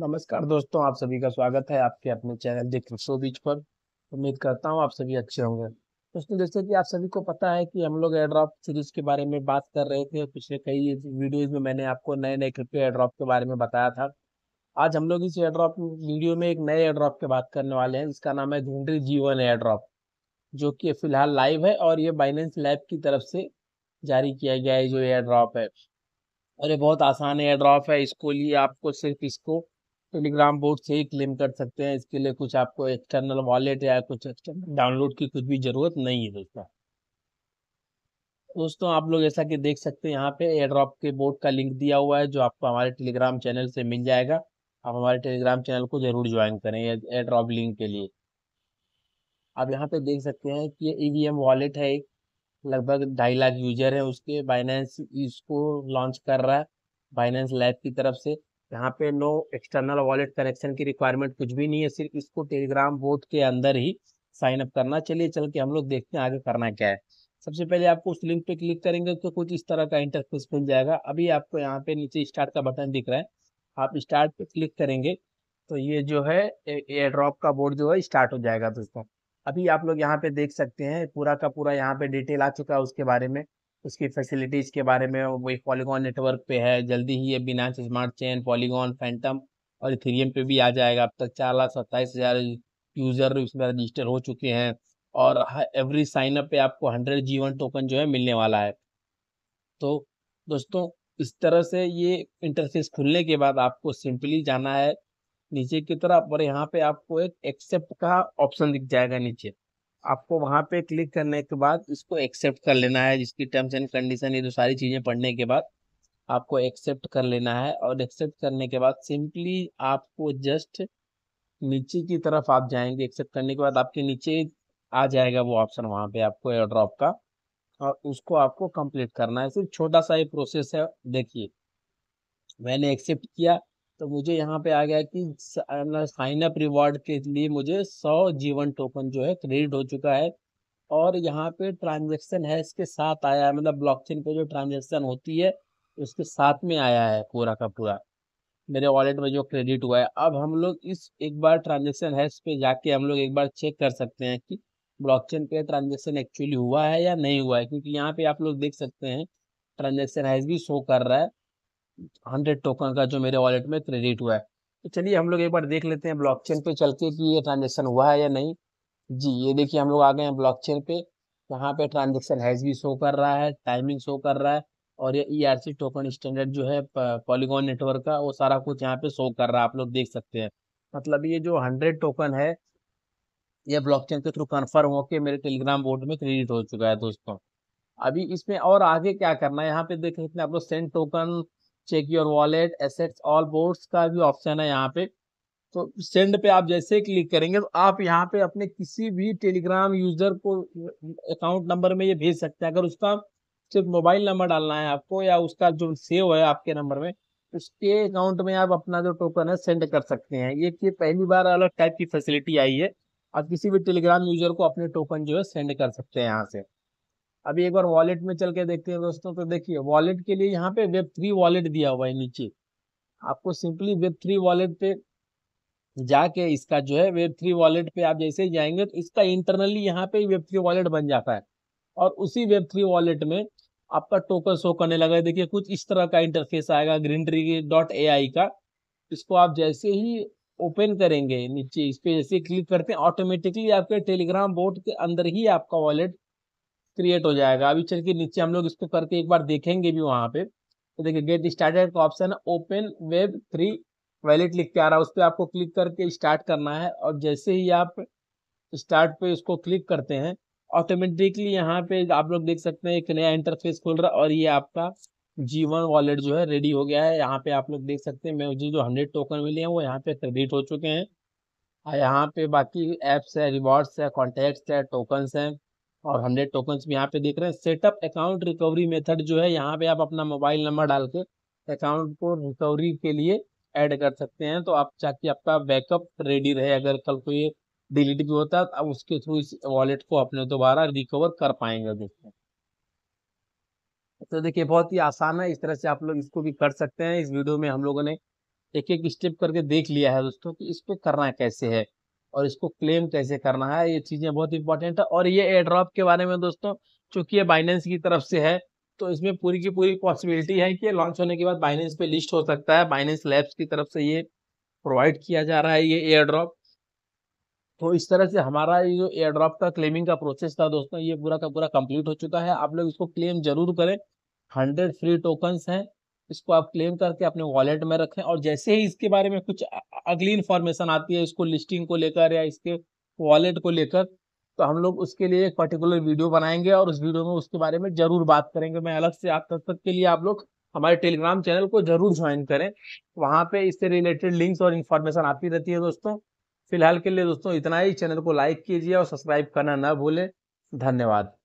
नमस्कार दोस्तों आप सभी का स्वागत है आपके अपने चैनल द बीच पर उम्मीद करता हूँ आप सभी अच्छे होंगे दोस्तों जैसे कि आप सभी को पता है कि हम लोग एड्रॉप सीरीज के बारे में बात कर रहे थे पिछले कई वीडियोज में मैंने आपको नए नए क्रिप्टो एड्रॉप के बारे में बताया था आज हम लोग इस एड्रॉप वीडियो में एक नए एड्रॉप के बात करने वाले हैं इसका नाम है धुंड्री जीवन एड्रॉप जो कि फिलहाल लाइव है और ये बाइनेंस लैब की तरफ से जारी किया गया है जो एयर ड्रॉप है और ये बहुत आसान एयर ड्रॉप है इसको लिए आपको सिर्फ इसको टेलीग्राम बोर्ड से ही क्लेम कर सकते हैं इसके लिए कुछ आपको एक्सटर्नल वॉलेट या कुछ एक्सटर्नल डाउनलोड की कुछ भी ज़रूरत नहीं है दोस्तों दोस्तों आप लोग ऐसा कि देख सकते हैं यहाँ पे एयर ड्रॉप के बोर्ड का लिंक दिया हुआ है जो आपको हमारे टेलीग्राम चैनल से मिल जाएगा आप हमारे टेलीग्राम चैनल को जरूर ज्वाइन करें एयर ड्रॉप लिंक के लिए आप यहाँ पे देख सकते हैं कि ई वॉलेट e है लगभग ढाई लाख यूजर है उसके बाइनेंस इसको लॉन्च कर रहा है बाइनेंस लैब की तरफ से यहाँ पे नो एक्सटर्नल वॉलेट कनेक्शन की रिक्वायरमेंट कुछ भी नहीं है सिर्फ इसको टेलीग्राम बोर्ड के अंदर ही साइन अप करना चलिए चल के हम लोग देखते हैं आगे करना क्या है सबसे पहले आपको उस लिंक पे क्लिक करेंगे तो कुछ इस तरह का इंटरफेस मिल जाएगा अभी आपको यहाँ पे नीचे स्टार्ट का बटन दिख रहा है आप स्टार्ट पे क्लिक करेंगे तो ये जो है एयर ड्रॉप का बोर्ड जो है स्टार्ट हो जाएगा दोस्तों अभी आप लोग यहाँ पे देख सकते हैं पूरा का पूरा यहाँ पे डिटेल आ चुका है उसके बारे में उसकी फैसिलिटीज़ के बारे में वही पॉलीगॉन नेटवर्क पे है जल्दी ही ये बिना स्मार्ट चेन पॉलीगॉन फैंटम और इथेरियम पे भी आ जाएगा अब तक चार लाख सत्ताईस हज़ार यूज़र इसमें रजिस्टर हो चुके हैं और एवरी साइनअप पे आपको हंड्रेड जीवन टोकन जो है मिलने वाला है तो दोस्तों इस तरह से ये इंटरफेस खुलने के बाद आपको सिंपली जाना है नीचे की तरफ और यहाँ पे आपको एक एक्सेप्ट का ऑप्शन दिख जाएगा नीचे आपको वहाँ पे क्लिक करने के बाद इसको एक्सेप्ट कर लेना है जिसकी टर्म्स एंड कंडीशन ये जो सारी चीज़ें पढ़ने के बाद आपको एक्सेप्ट कर लेना है और एक्सेप्ट करने के बाद सिंपली आपको जस्ट नीचे की तरफ आप जाएंगे एक्सेप्ट करने के बाद आपके नीचे आ जाएगा वो ऑप्शन वहाँ पे आपको एयर ड्रॉप का और उसको आपको कंप्लीट करना है सिर्फ छोटा सा ये प्रोसेस है देखिए मैंने एक्सेप्ट किया तो मुझे यहाँ पे आ गया कि साइन अप रिवॉर्ड के लिए मुझे सौ जीवन टोकन जो है क्रेडिट हो चुका है और यहाँ पे ट्रांजेक्शन है इसके साथ आया है मतलब ब्लॉकचेन पे जो ट्रांजेक्शन होती है उसके साथ में आया है पूरा का पूरा मेरे वॉलेट में जो क्रेडिट हुआ है अब हम लोग इस एक बार ट्रांजेक्शन हैश पे जाके हम लोग एक बार चेक कर सकते हैं कि ब्लॉकचेन पे ट्रांजेक्शन एक्चुअली हुआ है या नहीं हुआ है क्योंकि यहाँ पे आप लोग देख सकते हैं ट्रांजेक्शन हैश भी शो कर रहा है हंड्रेड टोकन का जो मेरे वॉलेट में क्रेडिट हुआ है तो चलिए हम लोग एक बार देख लेते हैं ब्लॉकचेन पे चल के कि ये ट्रांजेक्शन हुआ है या नहीं जी ये देखिए हम लोग आ गए हैं ब्लॉकचेन पे यहाँ पे ट्रांजेक्शन हैज भी शो कर रहा है टाइमिंग शो कर रहा है और ये E R C token standard जो है पॉलीगॉन नेटवर्क का वो सारा कुछ यहाँ पे शो कर रहा है आप लोग देख सकते हैं मतलब ये जो हंड्रेड टोकन है ये ब्लॉकचेन के थ्रू कन्फर्म होकर मेरे टेलीग्राम बोर्ड में क्रेडिट हो चुका है दोस्तों अभी इसमें और आगे क्या करना है यहाँ पे देख सकते हैं आप लोग send token check your wallet assets all boards का भी ऑप्शन है यहाँ पे तो सेंड पे आप जैसे क्लिक करेंगे तो आप यहाँ पे अपने किसी भी टेलीग्राम यूजर को अकाउंट नंबर में ये भेज सकते हैं अगर उसका सिर्फ मोबाइल नंबर डालना है आपको या उसका जो सेव है आपके नंबर में उसके अकाउंट में आप अपना जो टोकन है सेंड कर सकते हैं ये कि पहली बार अलग टाइप की फैसिलिटी आई है आप किसी भी टेलीग्राम यूजर को अपने टोकन जो है सेंड कर सकते हैं यहाँ से अभी एक बार वॉलेट में चल के देखते हैं दोस्तों तो देखिए वॉलेट के लिए यहाँ पे वेब थ्री वॉलेट दिया हुआ है नीचे आपको सिंपली वेब थ्री वॉलेट पे जाके इसका जो है वेब थ्री वॉलेट पे आप जैसे जाएंगे तो इसका इंटरनली यहाँ पे वेब थ्री वॉलेट बन जाता है और उसी वेब थ्री वॉलेट में आपका टोकन शो करने लगा देखिए कुछ इस तरह का इंटरफेस आएगा green tree dot A I का इसको आप जैसे ही ओपन करेंगे नीचे इस पर जैसे क्लिक करते हैं ऑटोमेटिकली आपके टेलीग्राम बोर्ड के अंदर ही आपका वॉलेट क्रिएट हो जाएगा अभी चल के नीचे हम लोग इसको करके एक बार देखेंगे भी वहाँ पे तो देखिए गेट स्टार्टेड का ऑप्शन है ओपन वेब थ्री वैलेट लिख के आ रहा है उस पर आपको क्लिक करके स्टार्ट करना है और जैसे ही आप स्टार्ट पे उसको क्लिक करते हैं ऑटोमेटिकली यहाँ पे आप लोग देख सकते हैं एक नया इंटरफेस खुल रहा है और ये आपका जीवन वॉलेट जो है रेडी हो गया है यहाँ पे आप लोग देख सकते हैं मैं मुझे जो हंड्रेड टोकन मिले हैं वो यहाँ पे क्रेडिट हो चुके हैं और यहाँ पे बाकी एप्स है रिवॉर्ड्स है कॉन्टैक्ट्स है टोकन्स हैं और हंड्रेड टोकन भी यहाँ पे देख रहे हैं सेटअप अकाउंट रिकवरी मेथड जो है यहाँ पे आप अपना मोबाइल नंबर डाल के अकाउंट को रिकवरी के लिए ऐड कर सकते हैं तो आप चाहिए आपका बैकअप रेडी रहे अगर कल को ये डिलीट भी होता है तो आप उसके थ्रू इस वॉलेट को अपने दोबारा रिकवर कर पाएंगे दोस्तों तो देखिए बहुत ही आसान है इस तरह से आप लोग इसको भी कर सकते हैं इस वीडियो में हम लोगों ने एक एक स्टेप करके देख लिया है दोस्तों कि इसको करना कैसे है और इसको क्लेम कैसे करना है ये चीज़ें बहुत इंपॉर्टेंट है और ये एयर ड्रॉप के बारे में दोस्तों चूंकि ये बाइनेंस की तरफ से है तो इसमें पूरी की पूरी पॉसिबिलिटी है कि लॉन्च होने के बाद बाइनेंस पे लिस्ट हो सकता है बाइनेंस लैब्स की तरफ से ये प्रोवाइड किया जा रहा है ये एयर ड्रॉप तो इस तरह से हमारा ये जो एयर ड्रॉप का क्लेमिंग का प्रोसेस था दोस्तों ये पूरा का पूरा कंप्लीट हो चुका है आप लोग इसको क्लेम जरूर करें हंड्रेड फ्री टोकन्स हैं इसको आप क्लेम करके अपने वॉलेट में रखें और जैसे ही इसके बारे में कुछ अगली इन्फॉर्मेशन आती है इसको लिस्टिंग को लेकर या इसके वॉलेट को लेकर तो हम लोग उसके लिए एक पर्टिकुलर वीडियो बनाएंगे और उस वीडियो में उसके बारे में जरूर बात करेंगे मैं अलग से आप तब तक के लिए आप लोग हमारे टेलीग्राम चैनल को जरूर ज्वाइन करें वहाँ पे इससे रिलेटेड लिंक्स और इन्फॉर्मेशन आती रहती है दोस्तों फिलहाल के लिए दोस्तों इतना ही चैनल को लाइक कीजिए और सब्सक्राइब करना ना भूलें धन्यवाद